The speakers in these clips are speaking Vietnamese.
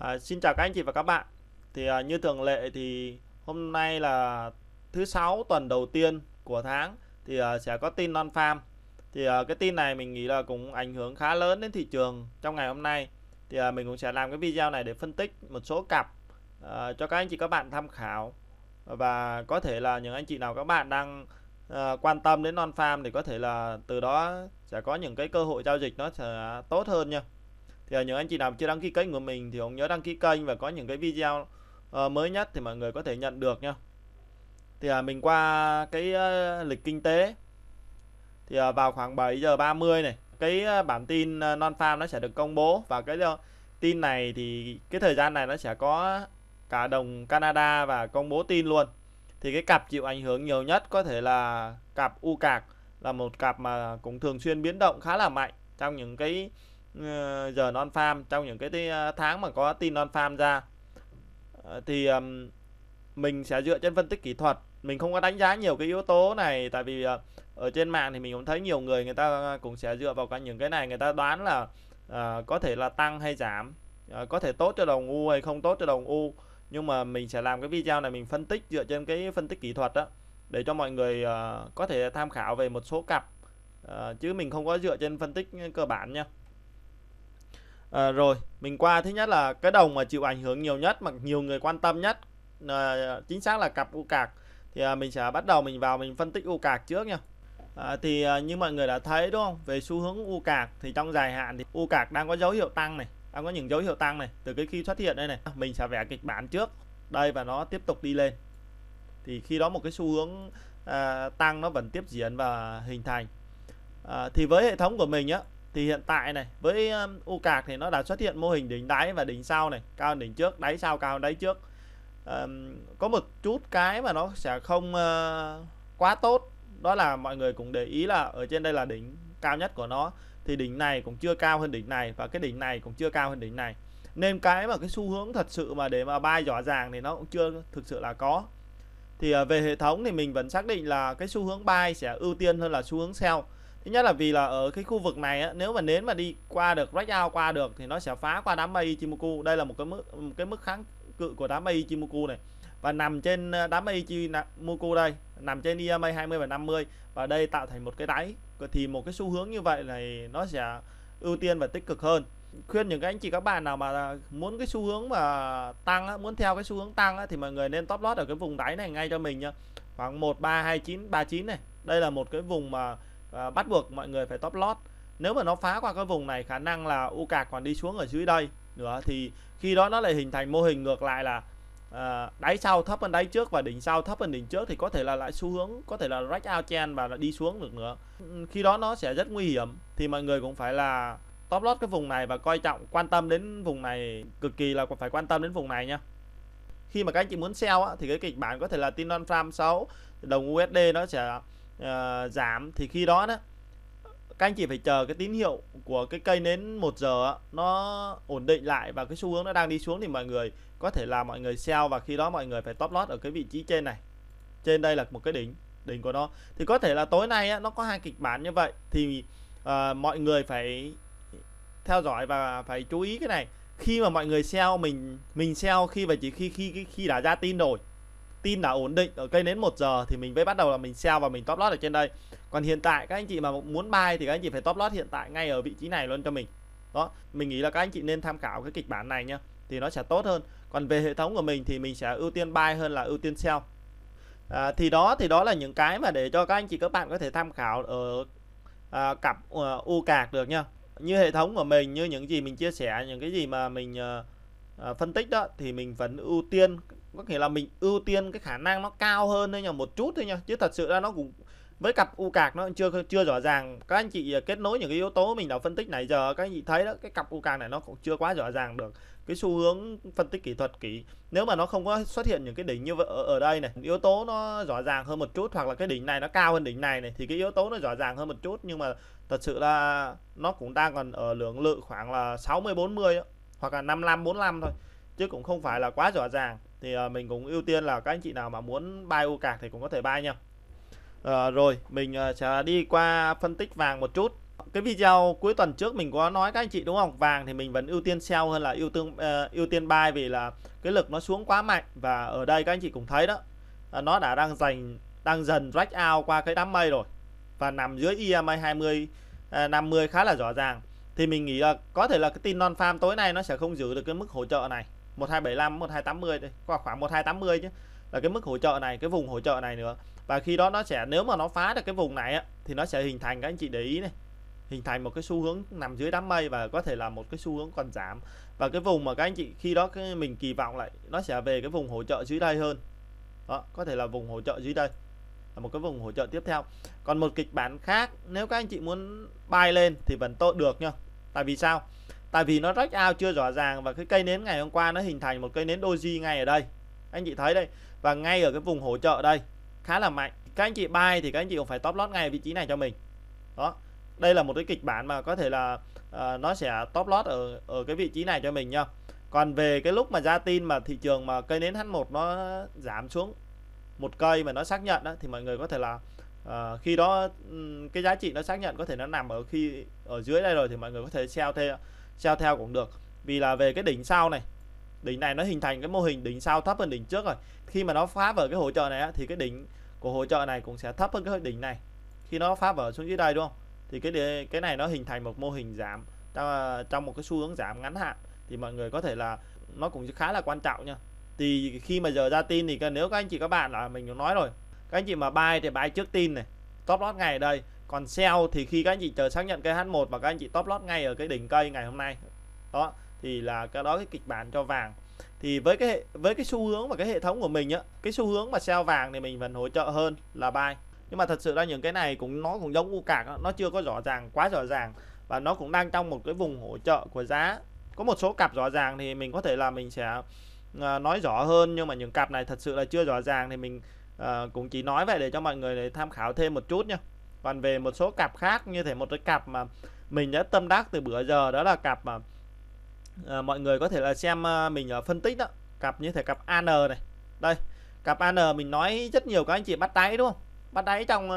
À, xin chào các anh chị và các bạn thì à, như thường lệ thì hôm nay là thứ sáu tuần đầu tiên của tháng thì à, sẽ có tin non farm thì à, cái tin này mình nghĩ là cũng ảnh hưởng khá lớn đến thị trường trong ngày hôm nay thì à, mình cũng sẽ làm cái video này để phân tích một số cặp à, cho các anh chị các bạn tham khảo và có thể là những anh chị nào các bạn đang à, quan tâm đến non farm thì có thể là từ đó sẽ có những cái cơ hội giao dịch nó sẽ tốt hơn nha thì những anh chị nào chưa đăng ký kênh của mình thì cũng nhớ đăng ký kênh và có những cái video uh, mới nhất thì mọi người có thể nhận được nhá. thì à, mình qua cái uh, lịch kinh tế thì à, vào khoảng 7 giờ 30 này cái bản tin non farm nó sẽ được công bố và cái tin này thì cái thời gian này nó sẽ có cả đồng Canada và công bố tin luôn thì cái cặp chịu ảnh hưởng nhiều nhất có thể là cặp u cạc là một cặp mà cũng thường xuyên biến động khá là mạnh trong những cái Ờ, giờ non farm trong những cái ờ, tháng mà có tin non farm ra ờ, thì mình sẽ dựa trên phân tích kỹ thuật mình không có đánh giá nhiều cái yếu tố này tại vì ở trên mạng thì mình cũng thấy nhiều người người ta cũng sẽ dựa vào cả những cái này người ta đoán là uh, có thể là tăng hay giảm uh, có thể tốt cho đồng u hay không tốt cho đồng u nhưng mà mình sẽ làm cái video này mình phân tích dựa trên cái phân tích kỹ thuật đó để cho mọi người uh, có thể tham khảo về một số cặp uh, chứ mình không có dựa trên phân tích cơ bản nha à, rồi mình qua thứ nhất là cái đồng mà chịu ảnh hưởng nhiều nhất mà nhiều người quan tâm nhất à, chính xác là cặp u cạc thì à, mình sẽ bắt đầu mình vào mình phân tích u cạc trước nha à, thì à, như mọi người đã thấy đúng không về xu hướng u cạc thì trong dài hạn thì u cạc đang có dấu hiệu tăng này đang có những dấu hiệu tăng này từ cái khi xuất hiện đây này mình sẽ vẽ kịch bản trước đây và nó tiếp tục đi lên thì khi đó một cái xu hướng à, tăng nó vẫn tiếp diễn và hình thành à, thì với hệ thống của mình á thì hiện tại này với u cạc thì nó đã xuất hiện mô hình đỉnh đáy và đỉnh sau này cao đỉnh trước đáy sau cao đáy trước à, có một chút cái mà nó sẽ không uh, quá tốt đó là mọi người cũng để ý là ở trên đây là đỉnh cao nhất của nó thì đỉnh này cũng chưa cao hơn đỉnh này và cái đỉnh này cũng chưa cao hơn đỉnh này nên cái mà cái xu hướng thật sự mà để mà bay rõ ràng thì nó cũng chưa thực sự là có thì ờ, về hệ thống thì mình vẫn xác định là cái xu hướng bay sẽ ưu tiên hơn là xu hướng sell thứ nhất là vì là ở cái khu vực này á, nếu mà nến mà đi qua được breakout qua được thì nó sẽ phá qua đám mây Ichimoku đây là một cái mức một cái mức kháng cự của đám mây Ichimoku này và nằm trên ờ, đám mây Ichimoku đây nằm trên EMA 20 và 50 và đây tạo thành một cái đáy thì một cái xu hướng như vậy này nó sẽ ưu tiên và tích cực hơn khuyên những cái anh chị các bạn nào mà muốn cái xu hướng mà tăng á, muốn theo cái xu hướng tăng á, thì mọi người nên top lót ở cái vùng đáy này ngay cho mình nhá khoảng 132939 này đây là một cái vùng mà à, bắt buộc mọi người phải top lot nếu mà nó phá qua cái vùng này khả năng là u cạc còn đi xuống ở dưới đây nữa thì khi đó nó lại hình thành mô hình ngược lại là à, đáy sau thấp hơn đáy trước và đỉnh sau thấp hơn đỉnh trước thì có thể là lại xu hướng có thể là break out trend và đi xuống được nữa ừ, khi đó nó sẽ rất nguy hiểm thì mọi người cũng phải là top lot cái vùng này và coi trọng quan tâm đến vùng này cực kỳ là phải quan tâm đến vùng này nha khi mà các anh chị muốn sell á, thì cái kịch bản có thể là tin non farm 6 đồng USD nó sẽ Ờ, giảm thì khi đó đó các anh chị phải chờ cái tín hiệu của cái cây nến 1 giờ nó ổn định lại và cái xu hướng nó đang đi xuống thì mọi người có thể là mọi người sell và khi đó mọi người phải top lót ở cái vị trí trên này trên đây là một cái đỉnh đỉnh của nó thì có thể là tối nay á, nó có hai kịch bản như vậy thì uh, mọi người phải theo dõi và phải chú ý cái này khi mà mọi người sell mình mình sell khi và chỉ khi khi, khi đã ra tin rồi tin là ổn định ở cây nến 1 giờ thì mình mới bắt đầu là mình sell và mình top lót ở trên đây còn hiện tại các anh chị mà muốn buy thì các anh chị phải top lót hiện tại ngay ở vị trí này luôn cho mình đó mình nghĩ là các anh chị nên tham khảo cái kịch bản này nhá thì nó sẽ tốt hơn còn về hệ thống của mình thì mình sẽ ưu tiên buy hơn là ưu tiên sell à, thì đó thì đó là những cái mà để cho các anh chị các bạn có thể tham khảo ở à, cặp à, u cạc được nhá. như hệ thống của mình như những gì mình chia sẻ những cái gì mà mình à, à phân tích đó thì mình vẫn ưu tiên có thể là mình ưu tiên cái khả năng nó cao hơn thôi nhờ một chút thôi nhờ chứ thật sự ra nó cũng với cặp u cạc nó chưa chưa rõ ràng các anh chị à, kết nối những cái yếu tố mình đã phân tích nãy giờ các anh chị thấy đó cái cặp u cạc này nó cũng chưa quá rõ ràng được cái xu hướng phân tích kỹ thuật kỹ nếu mà nó không có xuất hiện những cái đỉnh như ở, ở đây này yếu tố nó rõ ràng hơn một chút hoặc là cái đỉnh này nó cao hơn đỉnh này này thì cái yếu tố nó rõ ràng hơn một chút nhưng mà thật sự là nó cũng đang còn ở lượng lự khoảng là 60 40 đó, hoặc là 55 45 thôi chứ cũng không phải là quá rõ ràng thì uh, mình cũng ưu tiên là các anh chị nào mà muốn buy ô cạc thì cũng có thể buy nha uh, rồi mình uh, sẽ đi qua phân tích vàng một chút cái video cuối tuần trước mình có nói các anh chị đúng không vàng thì mình vẫn ưu tiên sell hơn là ưu tiên uh, ờ, ưu tiên buy vì là cái lực nó xuống quá mạnh và ở đây các anh chị cũng thấy đó uh, nó đã đang giành đang dần rách out qua cái đám mây rồi và nằm dưới EMA 20 uh, 50 khá là rõ ràng thì mình nghĩ là có thể là cái tin non farm tối nay nó sẽ không giữ được cái mức hỗ trợ này 1275 1280 đi qua khoảng 1280 chứ là cái mức hỗ trợ này cái vùng hỗ trợ này nữa và khi đó nó sẽ nếu mà nó phá được cái vùng này á, thì nó sẽ hình thành các anh chị để ý này hình thành một cái xu hướng nằm dưới đám mây và có thể là một cái xu hướng còn giảm và cái vùng mà các anh chị khi đó cái mình kỳ vọng lại nó sẽ về cái vùng hỗ trợ dưới đây hơn đó có thể là vùng hỗ trợ dưới đây là một cái vùng hỗ trợ tiếp theo còn một kịch bản khác nếu các anh chị muốn bay lên thì vẫn tốt được nha tại vì sao tại vì nó rách ao chưa rõ ràng và cái cây nến ngày hôm qua nó hình thành một cây nến doji ngay ở đây anh chị thấy đây và ngay ở cái vùng hỗ trợ đây khá là mạnh các anh chị buy thì các anh chị cũng phải top lót ngay ở vị trí này cho mình đó đây là một cái kịch bản mà có thể là uh, nó sẽ top lót ở ở cái vị trí này cho mình nhá còn về cái lúc mà ra tin mà thị trường mà cây nến H1 nó giảm xuống một cây mà nó xác nhận đó, thì mọi người có thể là uh, khi đó cái giá trị nó xác nhận có thể nó nằm ở khi ở dưới đây rồi thì mọi người có thể sell thêm treo theo cũng được vì là về cái đỉnh sau này đỉnh này nó hình thành cái mô hình đỉnh sau thấp hơn đỉnh trước rồi khi mà nó phá vỡ cái hỗ trợ này thì cái đỉnh của hỗ trợ này cũng sẽ thấp hơn cái đỉnh này khi nó phá vỡ xuống dưới đây đúng không thì cái cái này nó hình thành một mô hình giảm trong, trong một cái xu hướng giảm ngắn hạn thì mọi người có thể là nó cũng khá là quan trọng nha thì khi mà giờ ra tin thì nếu các anh chị các bạn là mình cũng nói rồi các anh chị mà buy thì buy trước tin này top lót ngày đây còn sell thì khi các anh chị chờ xác nhận cây H1 và các anh chị top lót ngay ở cái đỉnh cây ngày hôm nay đó thì là cái đó cái kịch bản cho vàng thì với cái với cái xu hướng và cái hệ thống của mình á cái xu hướng mà sell vàng thì mình vẫn hỗ trợ hơn là buy nhưng mà thật sự ra những cái này cũng nó cũng giống u cạc nó chưa có rõ ràng quá rõ ràng và nó cũng đang trong một cái vùng hỗ trợ của giá có một số cặp rõ ràng thì mình có thể là mình sẽ ờ, nói rõ hơn nhưng mà những cặp này thật sự là chưa rõ ràng thì mình ờ, cũng chỉ nói vậy để cho mọi người để tham khảo thêm một chút nha còn về một số cặp khác như thể một cái cặp mà mình đã tâm đắc từ bữa giờ đó là cặp mà à, mọi người có thể là xem ờ, mình ở ờ, phân tích đó cặp như thể cặp AN này đây cặp AN mình nói rất nhiều các anh chị bắt đáy đúng không bắt đáy trong uh,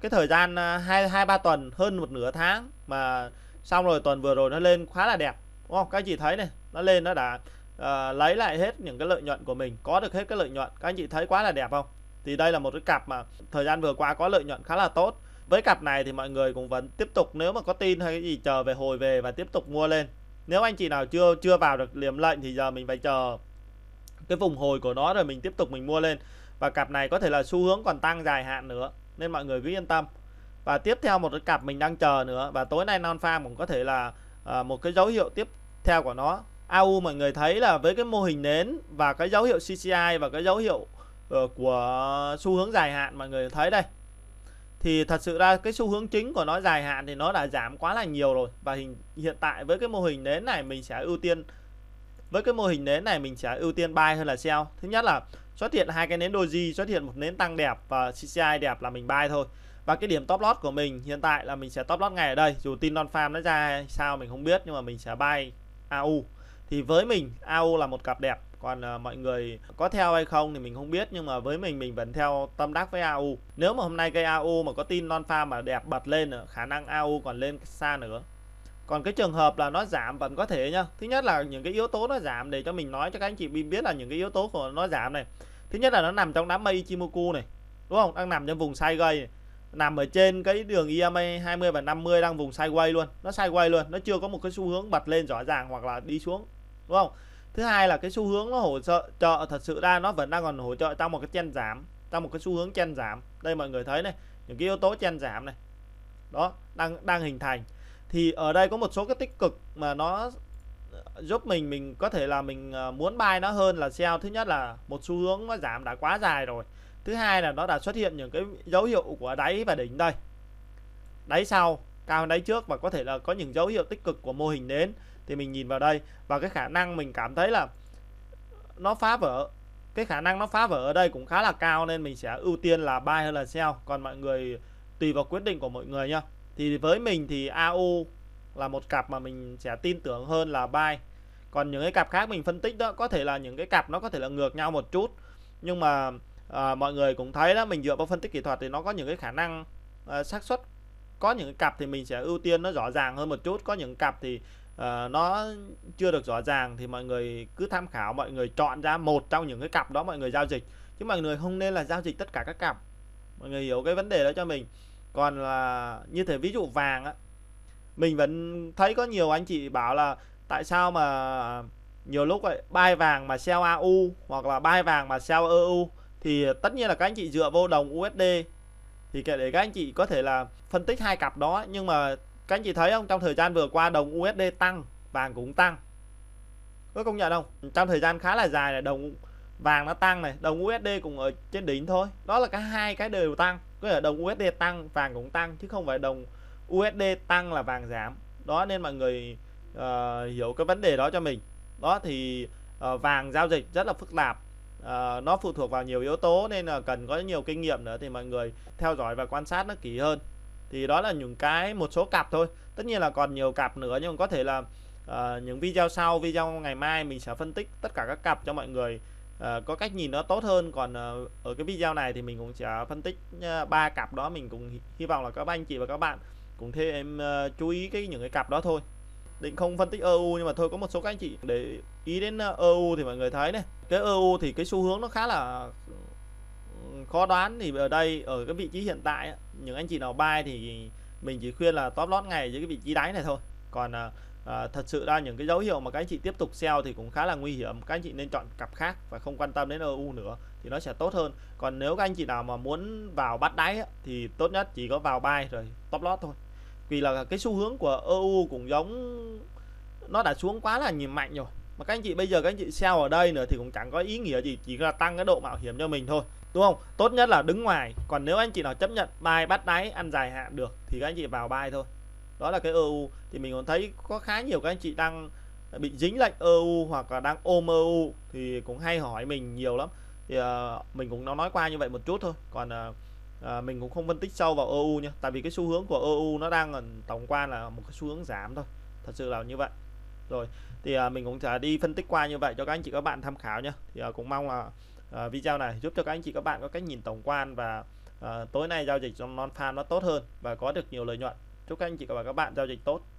cái thời gian hai hai ba tuần hơn một nửa tháng mà xong rồi tuần vừa rồi nó lên khá là đẹp đúng không các anh chị thấy này nó lên nó đã uh, lấy lại hết những cái lợi nhuận của mình có được hết cái lợi nhuận các anh chị thấy quá là đẹp không thì đây là một cái cặp mà thời gian vừa qua có lợi nhuận khá là tốt với cặp này thì mọi người cũng vẫn tiếp tục nếu mà có tin hay cái gì chờ về hồi về và tiếp tục mua lên nếu anh chị nào chưa chưa vào được liềm lệnh thì giờ mình phải chờ cái vùng hồi của nó rồi mình tiếp tục mình mua lên và cặp này có thể là xu hướng còn tăng dài hạn nữa nên mọi người cứ yên tâm và tiếp theo một cái cặp mình đang chờ nữa và tối nay non farm cũng có thể là à, một cái dấu hiệu tiếp theo của nó AU mọi người thấy là với cái mô hình nến và cái dấu hiệu CCI và cái dấu hiệu Ờ, của xu hướng dài hạn mọi người thấy đây thì thật sự ra cái xu hướng chính của nó dài hạn thì nó đã giảm quá là nhiều rồi và hình hiện tại với cái mô hình nến này mình sẽ ưu tiên với cái mô hình nến này mình sẽ ưu tiên buy hơn là sell thứ nhất là xuất hiện hai cái nến doji xuất hiện một nến tăng đẹp và CCI đẹp là mình buy thôi và cái điểm top loss của mình hiện tại là mình sẽ top loss ngay ở đây dù tin non farm nó ra sao mình không biết nhưng mà mình sẽ buy AU thì với mình AU là một cặp đẹp còn à, mọi người có theo hay không thì mình không biết nhưng mà với mình mình vẫn theo tâm đắc với AU nếu mà hôm nay cây AU mà có tin non pha mà đẹp bật lên khả năng AU còn lên xa nữa còn cái trường hợp là nó giảm vẫn có thể nhá thứ nhất là những cái yếu tố nó giảm để cho mình nói cho các anh chị biết là những cái yếu tố của nó giảm này thứ nhất là nó nằm trong đám mây Ichimoku này đúng không đang nằm trong vùng sideways này. nằm ở trên cái đường EMA 20 và 50 đang vùng sideways luôn nó sideways luôn nó chưa có một cái xu hướng bật lên rõ ràng hoặc là đi xuống đúng không thứ hai là cái xu hướng nó hỗ trợ trợ thật sự ra nó vẫn đang còn hỗ trợ trong một cái chen giảm trong một cái xu hướng chen giảm đây mọi người thấy này những cái yếu tố chen giảm này đó đang đang hình thành thì ở đây có một số cái tích cực mà nó giúp mình mình có thể là mình ờ, muốn buy nó hơn là sell thứ nhất là một xu hướng nó giảm đã quá dài rồi thứ hai là nó đã xuất hiện những cái dấu hiệu của đáy và đỉnh đây đáy sau cao hơn đáy trước và có thể là có những dấu hiệu tích cực của mô hình đến thì mình nhìn vào đây và cái khả năng mình cảm thấy là nó phá vỡ cái khả năng nó phá vỡ ở đây cũng khá là cao nên mình sẽ ưu tiên là buy hay là sell còn mọi người tùy vào quyết định của mọi người nhá thì với mình thì AU là một cặp mà mình sẽ tin tưởng hơn là buy còn những cái cặp khác mình phân tích đó có thể là những cái cặp nó có thể là ngược nhau một chút nhưng mà à, mọi người cũng thấy đó mình dựa vào phân tích kỹ thuật thì nó có những cái khả năng à, xác suất có những cái cặp thì mình sẽ ưu tiên nó rõ ràng hơn một chút có những cặp thì Ờ, nó chưa được rõ ràng thì mọi người cứ tham khảo mọi người chọn ra một trong những cái cặp đó mọi người giao dịch chứ mọi người không nên là giao dịch tất cả các cặp mọi người hiểu cái vấn đề đó cho mình còn là như thể ví dụ vàng á mình vẫn thấy có nhiều anh chị bảo là tại sao mà nhiều lúc vậy bay vàng mà sell AU hoặc là bay vàng mà sell EU thì tất nhiên là các anh chị dựa vô đồng USD thì để các anh chị có thể là phân tích hai cặp đó nhưng mà các anh chị thấy không trong thời gian vừa qua đồng USD tăng vàng cũng tăng có công nhận không trong thời gian khá là dài là đồng vàng nó tăng này đồng USD cũng ở trên đỉnh thôi đó là cả hai cái đều tăng có thể đồng USD tăng vàng cũng tăng chứ không phải đồng USD tăng là vàng giảm đó nên mọi người uh, hiểu cái vấn đề đó cho mình đó thì uh, vàng giao dịch rất là phức tạp uh, nó phụ thuộc vào nhiều yếu tố nên là cần có nhiều kinh nghiệm nữa thì mọi người theo dõi và quan sát nó kỹ hơn thì đó là những cái một số cặp thôi tất nhiên là còn nhiều cặp nữa nhưng có thể là uh, những video sau video ngày mai mình sẽ phân tích tất cả các cặp cho mọi người uh, có cách nhìn nó tốt hơn còn uh, ở cái video này thì mình cũng sẽ phân tích ba uh, cặp đó mình cũng hy vọng là các anh chị và các bạn cũng thêm em uh, chú ý cái những cái cặp đó thôi định không phân tích EU nhưng mà thôi có một số các anh chị để ý đến EU thì mọi người thấy này cái EU thì cái xu hướng nó khá là khó đoán thì ở đây ở cái vị trí hiện tại những anh chị nào buy thì mình chỉ khuyên là top lót ngày dưới cái vị trí đáy này thôi còn à, à, thật sự ra những cái dấu hiệu mà các anh chị tiếp tục sell thì cũng khá là nguy hiểm các anh chị nên chọn cặp khác và không quan tâm đến EU nữa thì nó sẽ tốt hơn còn nếu các anh chị nào mà muốn vào bắt đáy thì tốt nhất chỉ có vào buy rồi top lót thôi vì là cái xu hướng của EU cũng giống nó đã xuống quá là nhìn mạnh rồi mà các anh chị bây giờ các anh chị sell ở đây nữa thì cũng chẳng có ý nghĩa gì chỉ là tăng cái độ mạo hiểm cho mình thôi đúng không tốt nhất là đứng ngoài còn nếu anh chị nào chấp nhận bài bắt đáy ăn dài hạn được thì các anh chị vào bài thôi đó là cái EU thì mình còn thấy có khá nhiều các anh chị đang bị dính lệnh EU hoặc là đang ôm EU thì cũng hay hỏi mình nhiều lắm thì uh, mình cũng nói qua như vậy một chút thôi còn uh, uh, mình cũng không phân tích sâu vào EU nha tại vì cái xu hướng của EU nó đang tổng quan là một cái xu hướng giảm thôi thật sự là như vậy rồi thì uh, mình cũng sẽ đi phân tích qua như vậy cho các anh chị các bạn tham khảo nhé thì uh, cũng mong là Ờ, video này giúp cho các anh chị các bạn có cách nhìn tổng quan và uh, tối nay giao dịch trong non farm nó tốt hơn và có được nhiều lợi nhuận chúc các anh chị và các bạn giao dịch tốt